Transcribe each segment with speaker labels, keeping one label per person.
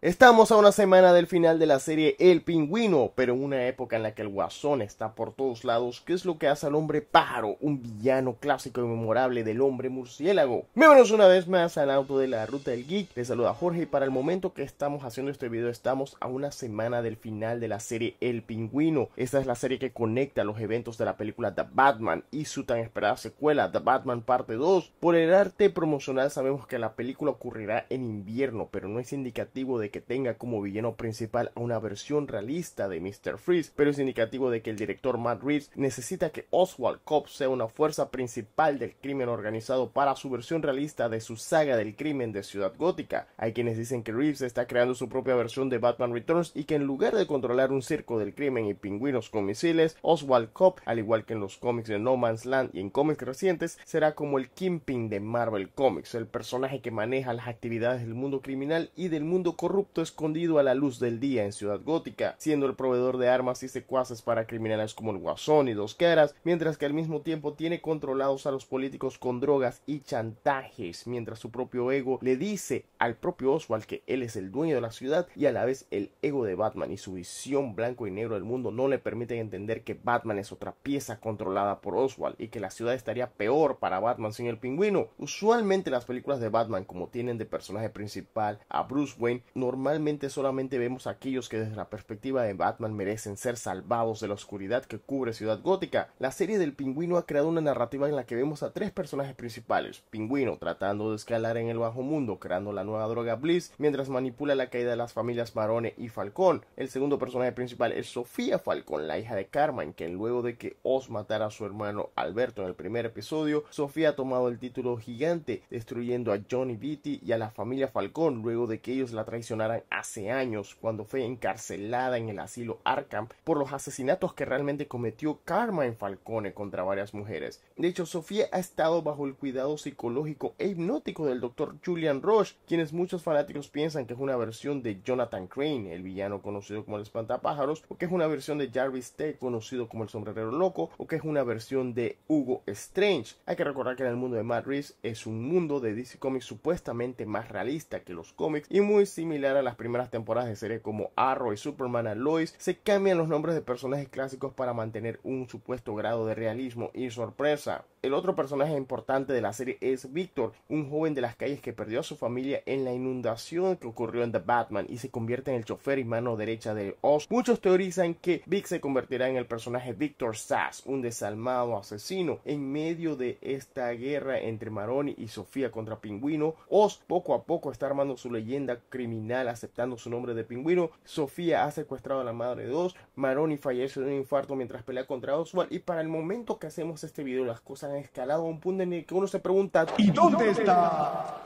Speaker 1: Estamos a una semana del final de la serie El Pingüino, pero una época en la que el guasón está por todos lados, ¿qué es lo que hace al hombre pájaro, un villano clásico y memorable del hombre murciélago? Bienvenidos una vez más al auto de la ruta del geek, les saluda Jorge y para el momento que estamos haciendo este video estamos a una semana del final de la serie El Pingüino, esta es la serie que conecta los eventos de la película The Batman y su tan esperada secuela The Batman Parte 2. Por el arte promocional sabemos que la película ocurrirá en invierno, pero no es indicativo de que tenga como villano principal a una versión realista de Mr. Freeze, pero es indicativo de que el director Matt Reeves necesita que Oswald Cobb sea una fuerza principal del crimen organizado para su versión realista de su saga del crimen de Ciudad Gótica. Hay quienes dicen que Reeves está creando su propia versión de Batman Returns y que en lugar de controlar un circo del crimen y pingüinos con misiles, Oswald Cobb, al igual que en los cómics de No Man's Land y en cómics recientes, será como el Kingpin de Marvel Comics, el personaje que maneja las actividades del mundo criminal y del mundo corrupto escondido a la luz del día en Ciudad Gótica, siendo el proveedor de armas y secuaces para criminales como el Guasón y Dos Caras, mientras que al mismo tiempo tiene controlados a los políticos con drogas y chantajes, mientras su propio ego le dice al propio Oswald que él es el dueño de la ciudad y a la vez el ego de Batman y su visión blanco y negro del mundo no le permiten entender que Batman es otra pieza controlada por Oswald y que la ciudad estaría peor para Batman sin el pingüino. Usualmente las películas de Batman como tienen de personaje principal a Bruce Wayne no normalmente solamente vemos a aquellos que desde la perspectiva de Batman merecen ser salvados de la oscuridad que cubre Ciudad Gótica, la serie del pingüino ha creado una narrativa en la que vemos a tres personajes principales, pingüino tratando de escalar en el bajo mundo creando la nueva droga Bliss mientras manipula la caída de las familias Marone y Falcón, el segundo personaje principal es Sofía Falcón, la hija de Carmen, que luego de que Oz matara a su hermano Alberto en el primer episodio, Sofía ha tomado el título gigante destruyendo a Johnny Beatty y a la familia Falcón luego de que ellos la traicionaron hace años cuando fue encarcelada en el asilo Arkham por los asesinatos que realmente cometió Karma en Falcone contra varias mujeres. De hecho, Sofía ha estado bajo el cuidado psicológico e hipnótico del doctor Julian Roche, quienes muchos fanáticos piensan que es una versión de Jonathan Crane, el villano conocido como el espantapájaros, o que es una versión de Jarvis Tate conocido como el sombrerero loco, o que es una versión de Hugo Strange. Hay que recordar que en el mundo de Matt Reeves es un mundo de DC Comics supuestamente más realista que los cómics y muy similar en las primeras temporadas de series como Arrow y Superman and Lois, se cambian los nombres de personajes clásicos para mantener un supuesto grado de realismo y sorpresa el otro personaje importante de la serie es Victor, un joven de las calles que perdió a su familia en la inundación que ocurrió en The Batman y se convierte en el chofer y mano derecha de Oz. Muchos teorizan que Vic se convertirá en el personaje Victor Sass, un desalmado asesino. En medio de esta guerra entre Maroni y Sofía contra Pingüino, Oz poco a poco está armando su leyenda criminal aceptando su nombre de Pingüino. Sofía ha secuestrado a la madre de Oz, Maroni fallece de un infarto mientras pelea contra Oswald y para el momento que hacemos este video las cosas escalado a un punto en el que uno se pregunta ¿Y dónde está?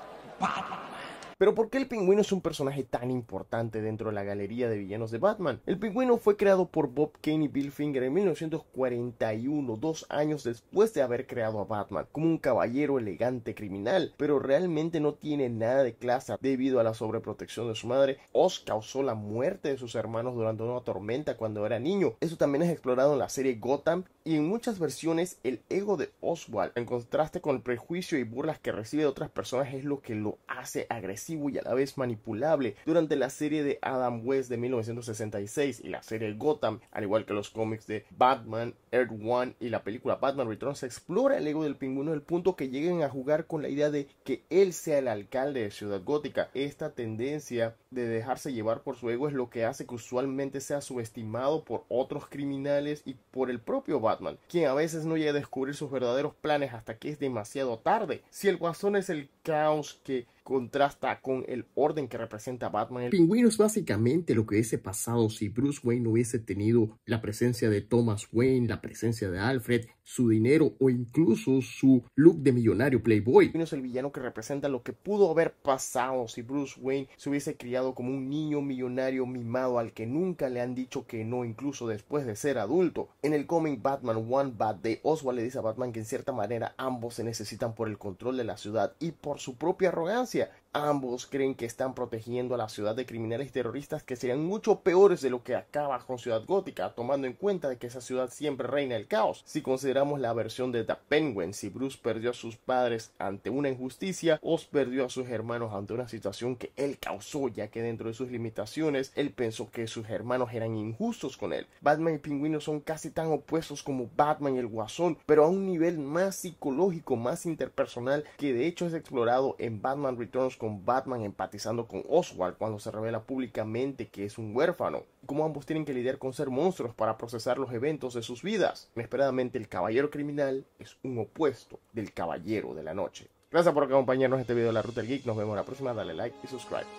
Speaker 1: Pero ¿por qué el pingüino es un personaje tan importante dentro de la galería de villanos de Batman? El pingüino fue creado por Bob Kane y Bill Finger en 1941, dos años después de haber creado a Batman, como un caballero elegante criminal, pero realmente no tiene nada de clase debido a la sobreprotección de su madre. Oz causó la muerte de sus hermanos durante una tormenta cuando era niño. Eso también es explorado en la serie Gotham y en muchas versiones el ego de Oswald, en contraste con el prejuicio y burlas que recibe de otras personas, es lo que lo hace agresivo y a la vez manipulable durante la serie de Adam West de 1966 y la serie Gotham, al igual que los cómics de Batman, Earth One y la película Batman Returns, explora el ego del pingüino al punto que lleguen a jugar con la idea de que él sea el alcalde de Ciudad Gótica. Esta tendencia de dejarse llevar por su ego es lo que hace que usualmente sea subestimado por otros criminales y por el propio Batman, quien a veces no llega a descubrir sus verdaderos planes hasta que es demasiado tarde. Si el guasón es el caos que contrasta con el orden que representa Batman. El pingüino es básicamente lo que hubiese pasado si Bruce Wayne hubiese tenido la presencia de Thomas Wayne, la presencia de Alfred, su dinero o incluso su look de millonario playboy. El pingüino es el villano que representa lo que pudo haber pasado si Bruce Wayne se hubiese criado como un niño millonario mimado al que nunca le han dicho que no, incluso después de ser adulto. En el cómic Batman One Bat de Oswald le dice a Batman que en cierta manera ambos se necesitan por el control de la ciudad y por su propia arrogancia. Ambos creen que están protegiendo a la ciudad de criminales terroristas que serían mucho peores de lo que acaba con Ciudad Gótica, tomando en cuenta de que esa ciudad siempre reina el caos. Si consideramos la versión de The Penguin, si Bruce perdió a sus padres ante una injusticia, Os perdió a sus hermanos ante una situación que él causó, ya que dentro de sus limitaciones él pensó que sus hermanos eran injustos con él. Batman y Pingüino son casi tan opuestos como Batman y el Guasón, pero a un nivel más psicológico, más interpersonal, que de hecho es explorado en Batman Returns con Batman empatizando con Oswald cuando se revela públicamente que es un huérfano, y cómo ambos tienen que lidiar con ser monstruos para procesar los eventos de sus vidas. Inesperadamente el caballero criminal es un opuesto del caballero de la noche. Gracias por acompañarnos en este video de la Ruta Geek, nos vemos la próxima, dale like y subscribe.